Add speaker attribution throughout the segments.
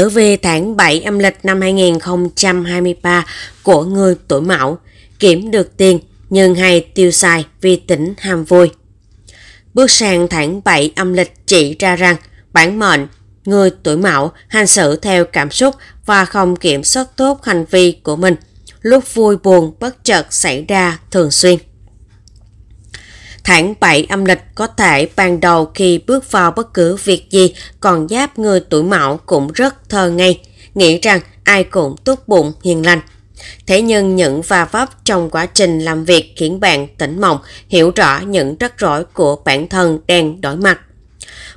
Speaker 1: tử vi tháng 7 âm lịch năm 2023 của người tuổi mão, kiếm được tiền nhưng hay tiêu xài vì tính ham vui. Bước sang tháng 7 âm lịch chỉ ra rằng bản mệnh, người tuổi mão hành xử theo cảm xúc và không kiểm soát tốt hành vi của mình, lúc vui buồn bất chợt xảy ra thường xuyên. Tháng 7 âm lịch có thể ban đầu khi bước vào bất cứ việc gì, còn giáp người tuổi mão cũng rất thơ ngây, nghĩ rằng ai cũng tốt bụng, hiền lành. Thế nhưng những va vấp trong quá trình làm việc khiến bạn tỉnh mộng, hiểu rõ những rắc rối của bản thân đang đổi mặt.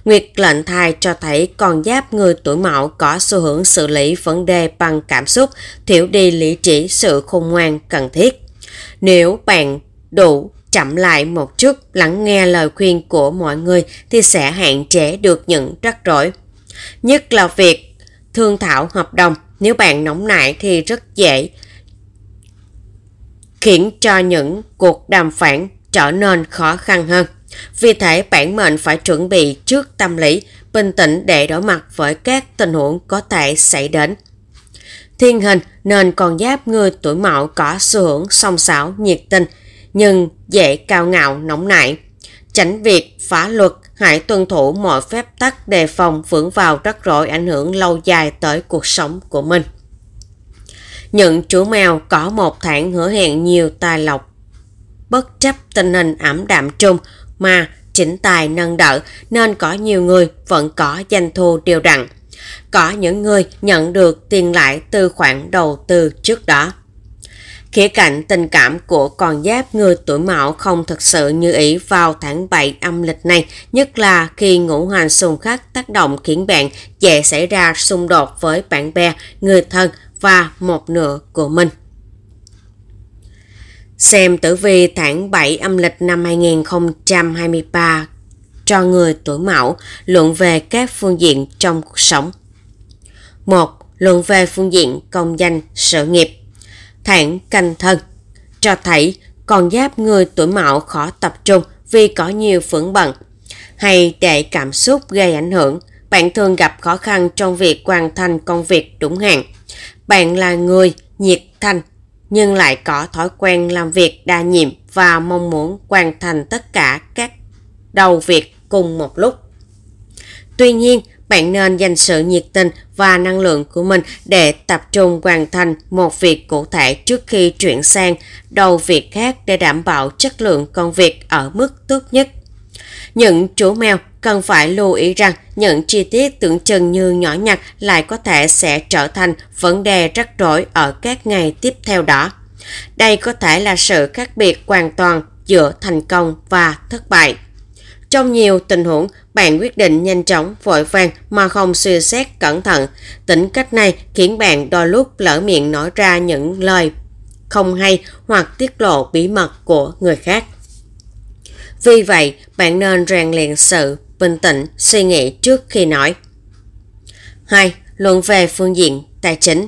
Speaker 1: Nguyệt lệnh thai cho thấy con giáp người tuổi mão có xu hướng xử lý vấn đề bằng cảm xúc, thiếu đi lý trí sự khôn ngoan cần thiết. Nếu bạn đủ chậm lại một chút, lắng nghe lời khuyên của mọi người thì sẽ hạn chế được những rắc rối. Nhất là việc thương thảo hợp đồng, nếu bạn nóng nảy thì rất dễ khiến cho những cuộc đàm phán trở nên khó khăn hơn. Vì thế bản mệnh phải chuẩn bị trước tâm lý, bình tĩnh để đối mặt với các tình huống có thể xảy đến. Thiên hình nên con giáp người tuổi mậu có xu hướng song sáo, nhiệt tình, nhưng dễ cao ngạo nóng nảy. Tránh việc phá luật, hãy tuân thủ mọi phép tắc đề phòng vướng vào rắc rối ảnh hưởng lâu dài tới cuộc sống của mình. Những chú mèo có một tháng hứa hẹn nhiều tài lộc. Bất chấp tình hình ảm đạm chung mà chỉnh tài nâng đỡ nên có nhiều người vẫn có doanh thu đều đặn. Có những người nhận được tiền lãi từ khoản đầu tư trước đó. Khía cạnh tình cảm của con giáp người tuổi mão không thực sự như ý vào tháng 7 âm lịch này, nhất là khi ngũ hành xung khắc tác động khiến bạn dễ xảy ra xung đột với bạn bè, người thân và một nửa của mình. Xem tử vi tháng 7 âm lịch năm 2023 cho người tuổi mão luận về các phương diện trong cuộc sống. 1. Luận về phương diện công danh, sự nghiệp thản canh thân, cho thấy con giáp người tuổi mạo khó tập trung vì có nhiều phưởng bận. Hay để cảm xúc gây ảnh hưởng, bạn thường gặp khó khăn trong việc hoàn thành công việc đúng hạn. Bạn là người nhiệt thành nhưng lại có thói quen làm việc đa nhiệm và mong muốn hoàn thành tất cả các đầu việc cùng một lúc. Tuy nhiên, bạn nên dành sự nhiệt tình và năng lượng của mình để tập trung hoàn thành một việc cụ thể trước khi chuyển sang đầu việc khác để đảm bảo chất lượng công việc ở mức tốt nhất. Những chú mèo cần phải lưu ý rằng những chi tiết tưởng chừng như nhỏ nhặt lại có thể sẽ trở thành vấn đề rắc rối ở các ngày tiếp theo đó. Đây có thể là sự khác biệt hoàn toàn giữa thành công và thất bại. Trong nhiều tình huống, bạn quyết định nhanh chóng, vội vàng mà không suy xét cẩn thận. Tính cách này khiến bạn đôi lúc lỡ miệng nói ra những lời không hay hoặc tiết lộ bí mật của người khác. Vì vậy, bạn nên rèn luyện sự bình tĩnh, suy nghĩ trước khi nói. 2. Luận về phương diện tài chính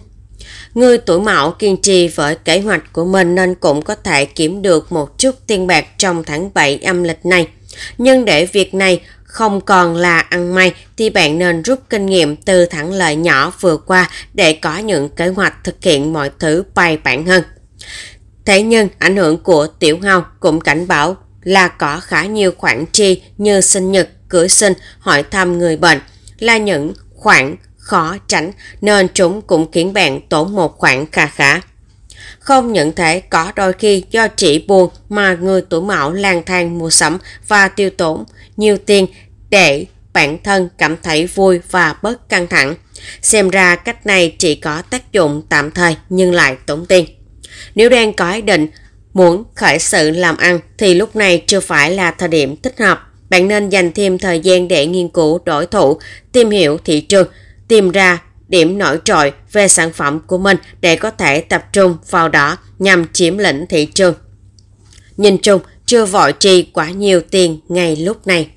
Speaker 1: Người tuổi mão kiên trì với kế hoạch của mình nên cũng có thể kiếm được một chút tiền bạc trong tháng 7 âm lịch này. Nhưng để việc này không còn là ăn may thì bạn nên rút kinh nghiệm từ thẳng lợi nhỏ vừa qua để có những kế hoạch thực hiện mọi thứ bài bản hơn. Thế nhưng ảnh hưởng của tiểu hao cũng cảnh báo là có khá nhiều khoản chi như sinh nhật, cưới sinh, hỏi thăm người bệnh là những khoản khó tránh nên chúng cũng khiến bạn tốn một khoản khá khá không những thể có đôi khi do chỉ buồn mà người tuổi mão lang thang mua sắm và tiêu tốn nhiều tiền để bản thân cảm thấy vui và bớt căng thẳng. Xem ra cách này chỉ có tác dụng tạm thời nhưng lại tốn tiền. Nếu đang có ý định muốn khởi sự làm ăn thì lúc này chưa phải là thời điểm thích hợp. Bạn nên dành thêm thời gian để nghiên cứu đối thủ, tìm hiểu thị trường, tìm ra điểm nổi trội về sản phẩm của mình để có thể tập trung vào đó nhằm chiếm lĩnh thị trường. Nhìn chung, chưa vội chi quá nhiều tiền ngay lúc này.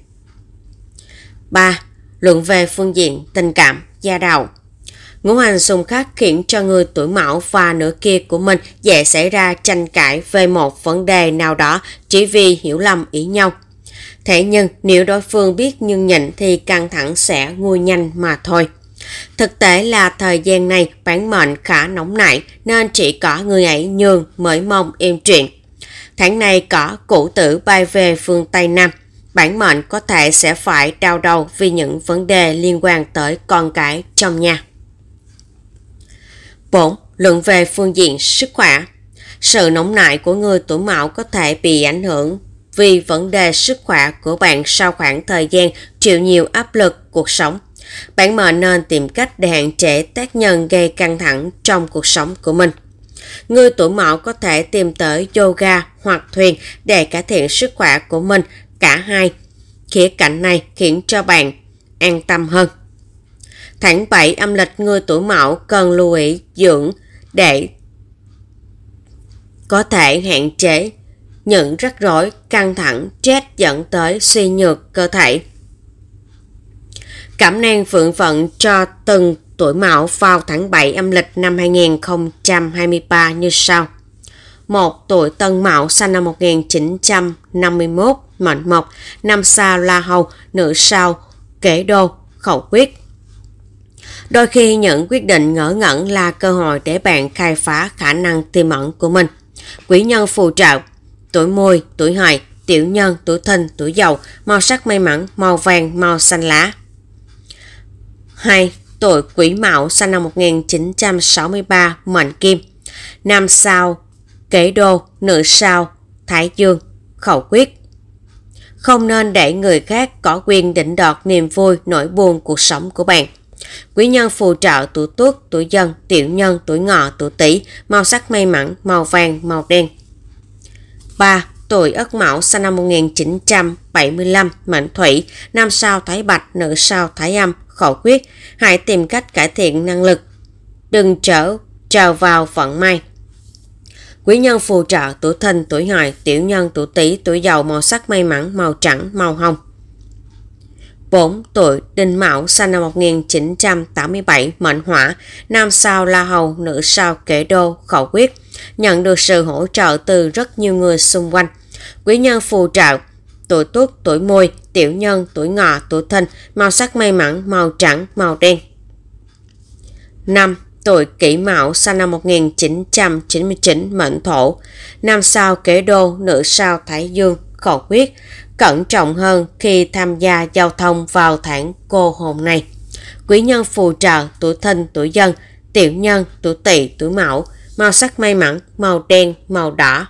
Speaker 1: 3. Luận về phương diện tình cảm, gia đạo Ngũ hành xung khắc khiến cho người tuổi mão và nửa kia của mình dễ xảy ra tranh cãi về một vấn đề nào đó chỉ vì hiểu lầm ý nhau. Thế nhưng nếu đối phương biết nhưng nhịn thì căng thẳng sẽ nguôi nhanh mà thôi. Thực tế là thời gian này bản mệnh khá nóng nảy nên chỉ có người ấy nhường mới mong im chuyện. Tháng này có cụ tử bay về phương Tây Nam. Bản mệnh có thể sẽ phải đau đầu vì những vấn đề liên quan tới con cái trong nhà. 4. Luận về phương diện sức khỏe Sự nóng nảy của người tuổi mão có thể bị ảnh hưởng vì vấn đề sức khỏe của bạn sau khoảng thời gian chịu nhiều áp lực cuộc sống bạn mờ nên tìm cách để hạn chế tác nhân gây căng thẳng trong cuộc sống của mình. Người tuổi mão có thể tìm tới yoga hoặc thuyền để cải thiện sức khỏe của mình, cả hai. Khía cạnh này khiến cho bạn an tâm hơn. Tháng 7 âm lịch người tuổi mão cần lưu ý dưỡng để có thể hạn chế những rắc rối căng thẳng stress dẫn tới suy nhược cơ thể cảm nang phượng phận cho từng tuổi mão vào tháng 7 âm lịch năm 2023 như sau. một Tuổi tân mão sinh năm 1951, mệnh mộc, năm sao la hầu, nữ sao, kể đô, khẩu quyết. Đôi khi những quyết định ngỡ ngẩn là cơ hội để bạn khai phá khả năng tiềm ẩn của mình. quý nhân phù trợ, tuổi mùi, tuổi hợi, tiểu nhân, tuổi thìn, tuổi dậu màu sắc may mắn, màu vàng, màu xanh lá. 2. Tuổi Quỷ Mão sinh năm 1963 Mệnh Kim Nam sao Kế Đô Nữ sao Thái Dương Khẩu quyết Không nên để người khác có quyền định đoạt niềm vui, nỗi buồn cuộc sống của bạn. Quý nhân phù trợ tuổi tuất, tuổi dân, tiểu nhân, tuổi ngọ, tuổi tỵ, màu sắc may mắn, màu vàng, màu đen. 3 tuổi Ất Mão sinh năm 1975, mệnh thủy, nam sao thái bạch, nữ sao thái âm, khẩu quyết, hãy tìm cách cải thiện năng lực. Đừng trở trào vào vận may. Quý nhân phù trợ tuổi thìn, tuổi hợi, tiểu nhân tuổi tý, tuổi dậu màu sắc may mắn, màu trắng, màu hồng. 4 tuổi Đinh Mão sinh năm 1987 mệnh hỏa, nam sao La Hầu, nữ sao kế Đô, khẩu quyết nhận được sự hỗ trợ từ rất nhiều người xung quanh. Quý nhân phù trợ, tuổi tuất, tuổi mùi, tiểu nhân, tuổi ngọ, tuổi thìn, màu sắc may mắn, màu trắng, màu đen. 5. Tuổi kỷ mão sinh năm 1999 mệnh thổ, nam sao kế đô, nữ sao thái dương, khẩu quyết, cẩn trọng hơn khi tham gia giao thông vào tháng cô hồn này. Quý nhân phù trợ tuổi thìn, tuổi dân, tiểu nhân, tuổi tỵ, tuổi mão, màu sắc may mắn, màu đen, màu đỏ,